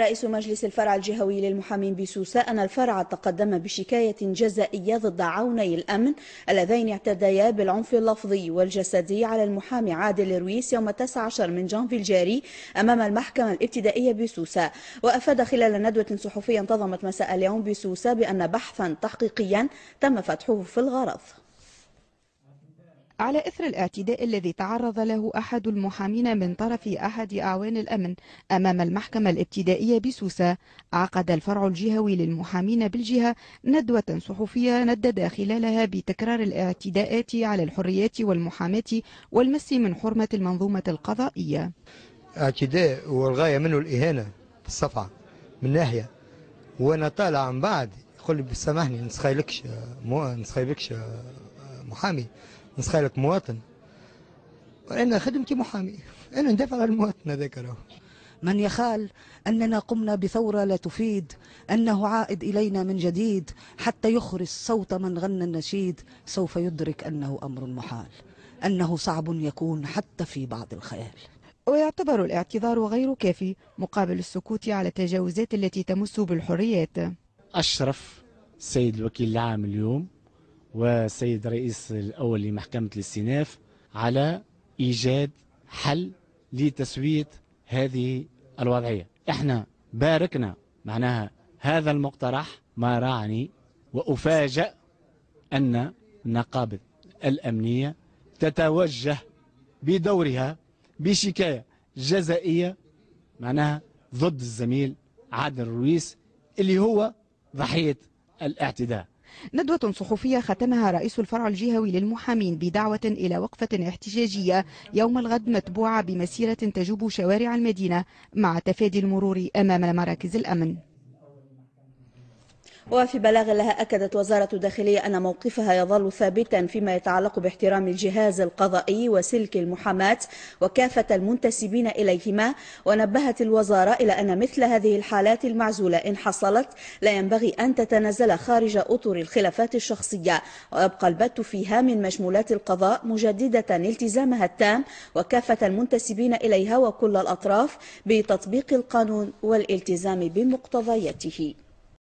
رئيس مجلس الفرع الجهوي للمحامين بسوسة أن الفرع تقدم بشكاية جزائية ضد عوني الأمن اللذين اعتديا بالعنف اللفظي والجسدي على المحامي عادل رويس يوم 19 من جانفي الجاري أمام المحكمة الابتدائية بسوسة وأفاد خلال ندوة صحفية انتظمت مساء اليوم بسوسة بأن بحثا تحقيقيا تم فتحه في الغرض على إثر الاعتداء الذي تعرض له أحد المحامين من طرف أحد أعوان الأمن أمام المحكمة الابتدائية بسوسة عقد الفرع الجهوي للمحامين بالجهة ندوة صحفية ندد خلالها بتكرار الاعتداءات على الحريات والمحاماة والمس من حرمة المنظومة القضائية اعتداء والغاية منه الإهانة في الصفعة من ناحية وأنا طالع عن بعد يقول لي سامحني نسخيلكش مو نسخيلكش محامي مسخرة مواطن وأنا خدمتي محامي أنا ندافع عن المواطن هذاك راهو من يخال أننا قمنا بثورة لا تفيد أنه عائد إلينا من جديد حتى يخرج صوت من غنى النشيد سوف يدرك أنه أمر محال أنه صعب يكون حتى في بعض الخيال ويعتبر الاعتذار غير كافي مقابل السكوت على التجاوزات التي تمس بالحريات أشرف السيد الوكيل العام اليوم والسيد رئيس الأول لمحكمة الاستئناف على إيجاد حل لتسوية هذه الوضعية احنا باركنا معناها هذا المقترح ما راعني وأفاجأ أن النقابة الأمنية تتوجه بدورها بشكاية جزائية معناها ضد الزميل عادل الرويس اللي هو ضحية الاعتداء ندوة صحفية ختمها رئيس الفرع الجهوي للمحامين بدعوة إلى وقفة احتجاجية يوم الغد متبوعة بمسيرة تجوب شوارع المدينة مع تفادي المرور أمام مراكز الأمن وفي بلاغ لها أكدت وزارة الداخلية أن موقفها يظل ثابتا فيما يتعلق باحترام الجهاز القضائي وسلك المحاماة وكافة المنتسبين إليهما ونبهت الوزارة إلى أن مثل هذه الحالات المعزولة إن حصلت لا ينبغي أن تتنازل خارج أطر الخلافات الشخصية ويبقى البت فيها من مشمولات القضاء مجددة التزامها التام وكافة المنتسبين إليها وكل الأطراف بتطبيق القانون والالتزام بمقتضياته